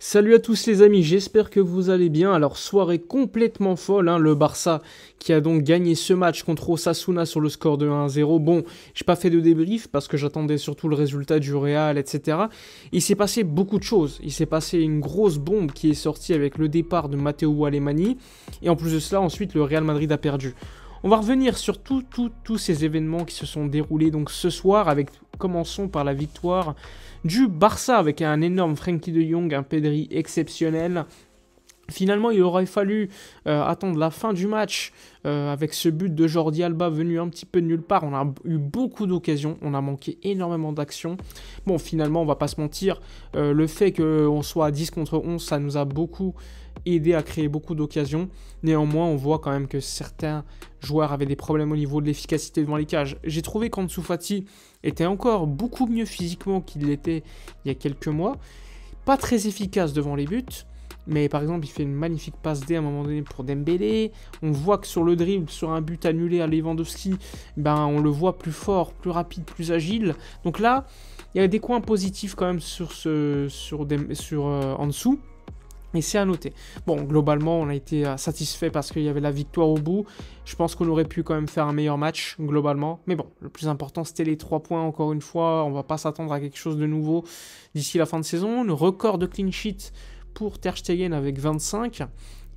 Salut à tous les amis, j'espère que vous allez bien. Alors soirée complètement folle, hein, le Barça qui a donc gagné ce match contre Osasuna sur le score de 1-0. Bon, j'ai pas fait de débrief parce que j'attendais surtout le résultat du Real, etc. Il s'est passé beaucoup de choses. Il s'est passé une grosse bombe qui est sortie avec le départ de Matteo Alemani. Et en plus de cela, ensuite le Real Madrid a perdu. On va revenir sur tous ces événements qui se sont déroulés donc ce soir, avec commençons par la victoire du Barça avec un énorme Frankie de Jong, un Pedri exceptionnel. Finalement, il aurait fallu euh, attendre la fin du match euh, avec ce but de Jordi Alba venu un petit peu de nulle part. On a eu beaucoup d'occasions, on a manqué énormément d'actions. Bon, finalement, on va pas se mentir, euh, le fait qu'on soit à 10 contre 11, ça nous a beaucoup aider à créer beaucoup d'occasions. Néanmoins, on voit quand même que certains joueurs avaient des problèmes au niveau de l'efficacité devant les cages. J'ai trouvé qu'Ansu Fati était encore beaucoup mieux physiquement qu'il l'était il y a quelques mois. Pas très efficace devant les buts. Mais par exemple, il fait une magnifique passe D à un moment donné pour Dembélé. On voit que sur le dribble, sur un but annulé à Lewandowski, ben, on le voit plus fort, plus rapide, plus agile. Donc là, il y a des coins positifs quand même sur, ce, sur, en dessous. Euh, et c'est à noter. Bon, globalement, on a été euh, satisfait parce qu'il y avait la victoire au bout. Je pense qu'on aurait pu quand même faire un meilleur match, globalement. Mais bon, le plus important, c'était les 3 points, encore une fois. On ne va pas s'attendre à quelque chose de nouveau d'ici la fin de saison. Le record de clean sheet pour Ter Stegen avec 25.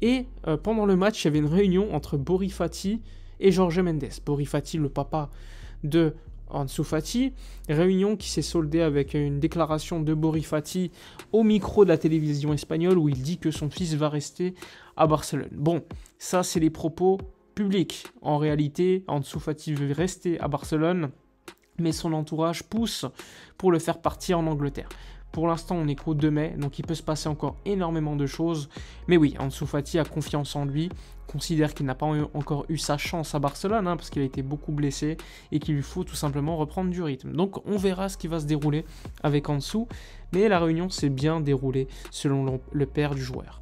Et euh, pendant le match, il y avait une réunion entre Borifati et Jorge Mendes. Fati, le papa de Ansu Fati. Réunion qui s'est soldée avec une déclaration de Fati au micro de la télévision espagnole où il dit que son fils va rester à Barcelone. Bon, ça c'est les propos publics. En réalité, Ansu Fati veut rester à Barcelone, mais son entourage pousse pour le faire partir en Angleterre. Pour l'instant, on est qu'au 2 mai, donc il peut se passer encore énormément de choses. Mais oui, Ansu Fati a confiance en lui, considère qu'il n'a pas encore eu sa chance à Barcelone, hein, parce qu'il a été beaucoup blessé, et qu'il lui faut tout simplement reprendre du rythme. Donc on verra ce qui va se dérouler avec Ansu, mais la réunion s'est bien déroulée selon le père du joueur.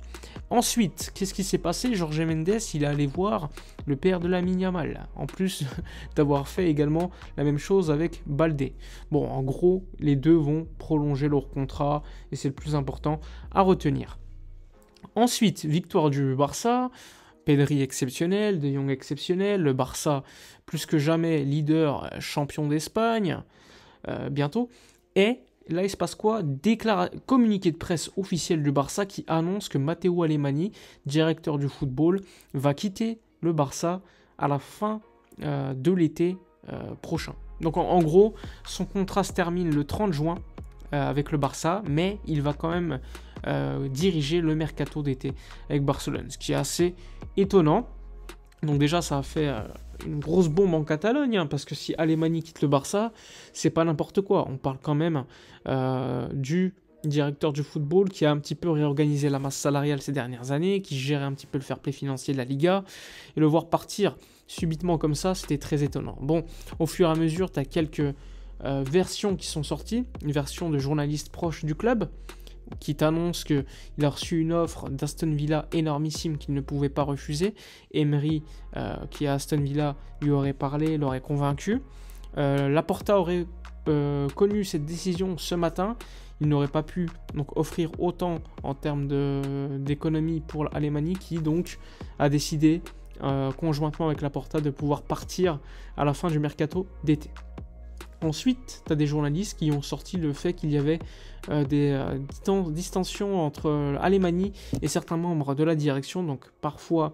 Ensuite, qu'est-ce qui s'est passé Jorge Mendes, il est allé voir le père de la Yamal, en plus d'avoir fait également la même chose avec Baldé. Bon, en gros, les deux vont prolonger leur contrat, et c'est le plus important à retenir. Ensuite, victoire du Barça, Pedri exceptionnel, De Jong exceptionnel, le Barça plus que jamais leader, champion d'Espagne, euh, bientôt, et là, il se passe quoi Communiqué de presse officiel du Barça qui annonce que Matteo Alemani, directeur du football, va quitter le Barça à la fin euh, de l'été euh, prochain. Donc en, gros, son contrat se termine le 30 juin euh, avec le Barça, mais il va quand même diriger le mercato d'été avec Barcelone, ce qui est assez étonnant. Donc déjà, ça a fait une grosse bombe en Catalogne, hein, parce que si Alemani quitte le Barça, c'est pas n'importe quoi. On parle quand même euh, du directeur du football qui a un petit peu réorganisé la masse salariale ces dernières années, qui gérait un petit peu le fair play financier de la Liga, et le voir partir subitement comme ça, c'était très étonnant. Bon, au fur et à mesure, tu as quelques euh, versions qui sont sorties, une version de journalistes proches du club, qui t'annonce qu'il a reçu une offre d'Aston Villa énormissime qu'il ne pouvait pas refuser. Emery, euh, qui à Aston Villa, lui aurait parlé, l'aurait convaincu. La euh, Laporta aurait euh, connu cette décision ce matin. Il n'aurait pas pu donc offrir autant en termes d'économie pour l'Allemagne qui donc a décidé conjointement avec Laporta de pouvoir partir à la fin du mercato d'été. Ensuite, tu as des journalistes qui ont sorti le fait qu'il y avait euh, des euh, distensions entre euh, Alemani et certains membres de la direction. Donc parfois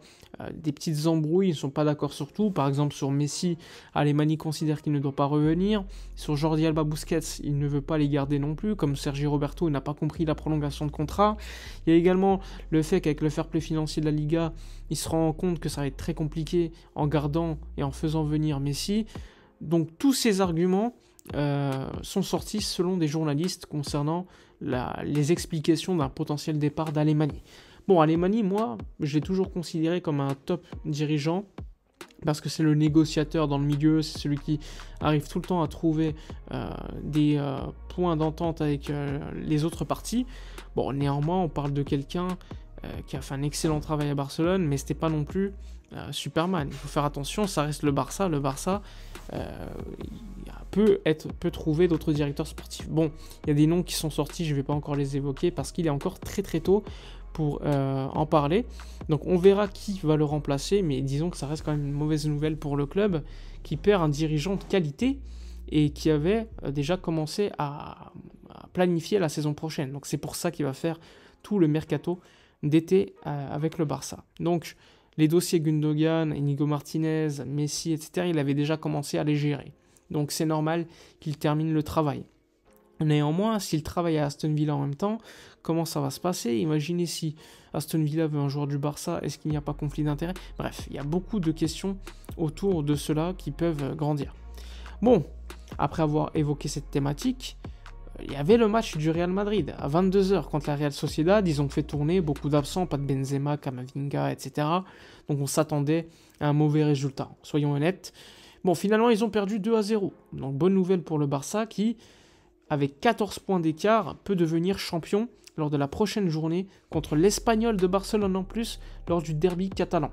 des petites embrouilles, ils ne sont pas d'accord sur tout. Par exemple sur Messi, Alemanie considère qu'il ne doit pas revenir. Sur Jordi Alba Busquets, il ne veut pas les garder non plus. Comme Sergi Roberto il n'a pas compris la prolongation de contrat. Il y a également le fait qu'avec le fair play financier de la Liga, il se rend compte que ça va être très compliqué en gardant et en faisant venir Messi. Donc tous ces arguments euh, sont sortis selon des journalistes concernant les explications d'un potentiel départ d'Allemagne. Bon, Allemagne, moi, je l'ai toujours considéré comme un top dirigeant parce que c'est le négociateur dans le milieu, c'est celui qui arrive tout le temps à trouver euh, des euh, points d'entente avec les autres parties. Bon, néanmoins, on parle de quelqu'un qui a fait un excellent travail à Barcelone, mais c'était pas non plus Superman. Il faut faire attention, ça reste le Barça. Le Barça, peut, être, peut trouver d'autres directeurs sportifs. Bon, il y a des noms qui sont sortis, je ne vais pas encore les évoquer parce qu'il est encore très très tôt pour euh, en parler. Donc on verra qui va le remplacer, mais disons que ça reste quand même une mauvaise nouvelle pour le club qui perd un dirigeant de qualité et qui avait euh, déjà commencé à, planifier la saison prochaine. Donc c'est pour ça qu'il va faire tout le mercato d'été euh, avec le Barça. Donc les dossiers Gundogan, Inigo Martinez, Messi, etc., il avait déjà commencé à les gérer. Donc c'est normal qu'il termine le travail. Néanmoins, s'il travaille à Aston Villa en même temps, comment ça va se passer Imaginez si Aston Villa veut un joueur du Barça, est-ce qu'il n'y a pas conflit d'intérêt Bref, il y a beaucoup de questions autour de cela qui peuvent euh, grandir. Bon, après avoir évoqué cette thématique, euh, il y avait le match du Real Madrid à 22h contre la Real Sociedad. Ils ont fait tourner beaucoup d'absents, pas de Benzema, Kamavinga, etc. Donc on s'attendait à un mauvais résultat. Soyons honnêtes, Bon, finalement, ils ont perdu 2 à 0. Donc, bonne nouvelle pour le Barça qui, avec 14 points d'écart, peut devenir champion lors de la prochaine journée contre l'Espagnol de Barcelone en plus lors du derby catalan.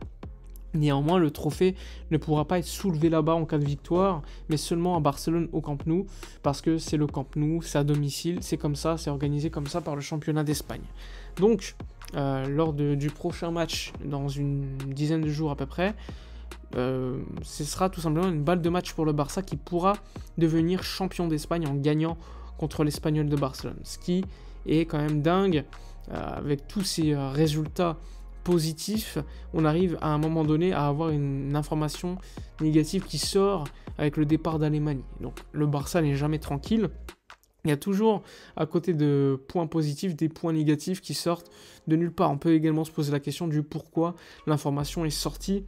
Néanmoins, le trophée ne pourra pas être soulevé là-bas en cas de victoire, mais seulement à Barcelone au Camp Nou, parce que c'est le Camp Nou, c'est à domicile, c'est comme ça, c'est organisé comme ça par le championnat d'Espagne. Donc, euh, lors du prochain match, dans une dizaine de jours à peu près, euh, ce sera tout simplement une balle de match pour le Barça qui pourra devenir champion d'Espagne en gagnant contre l'Espagnol de Barcelone. Ce qui est quand même dingue, euh, avec tous ces euh, résultats positifs, on arrive à un moment donné à avoir une information négative qui sort avec le départ d'Allemagne. Donc le Barça n'est jamais tranquille. Il y a toujours, à côté de points positifs, des points négatifs qui sortent de nulle part. On peut également se poser la question du pourquoi l'information est sortie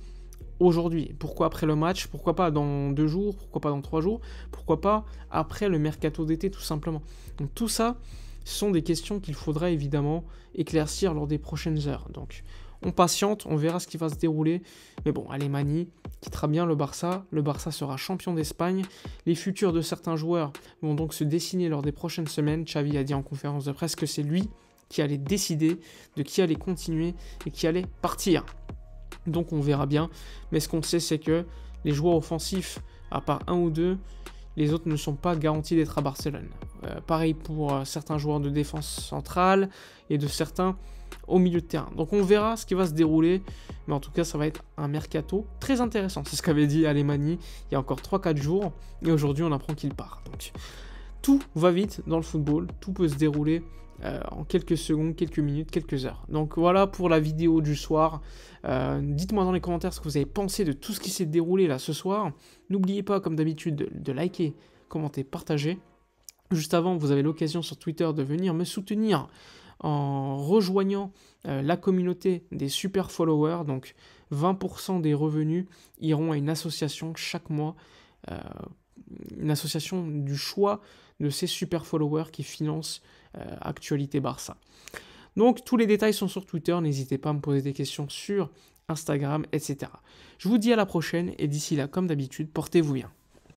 aujourd'hui. Pourquoi après le match Pourquoi pas dans deux jours Pourquoi pas dans trois jours Pourquoi pas après le mercato d'été tout simplement Donc tout ça sont des questions qu'il faudra évidemment éclaircir lors des prochaines heures. Donc on patiente, on verra ce qui va se dérouler. Mais bon, Alemani quittera bien le Barça, le Barça sera champion d'Espagne. Les futurs de certains joueurs vont donc se dessiner lors des prochaines semaines. Xavi a dit en conférence de presse que c'est lui qui allait décider de qui allait continuer et qui allait partir. Donc on verra bien. Mais ce qu'on sait, c'est que les joueurs offensifs, à part un ou deux, les autres ne sont pas garantis d'être à Barcelone. Euh, pareil pour euh, certains joueurs de défense centrale et de certains au milieu de terrain. Donc on verra ce qui va se dérouler, mais en tout cas ça va être un mercato très intéressant. C'est ce qu'avait dit Alemani il y a encore 3-4 jours, et aujourd'hui on apprend qu'il part. Donc tout va vite dans le football, tout peut se dérouler euh, en quelques secondes, quelques minutes, quelques heures. Donc voilà pour la vidéo du soir. Euh, dites-moi dans les commentaires ce que vous avez pensé de tout ce qui s'est déroulé là ce soir. N'oubliez pas, comme d'habitude, de, liker, commenter, partager. Juste avant, vous avez l'occasion sur Twitter de venir me soutenir en rejoignant euh, la communauté des super followers. Donc 20% des revenus iront à une association chaque mois une association du choix de ces super followers qui financent euh, Actualité Barça. Donc tous les détails sont sur Twitter, n'hésitez pas à me poser des questions sur Instagram, etc. Je vous dis à la prochaine et d'ici là, comme d'habitude, portez-vous bien.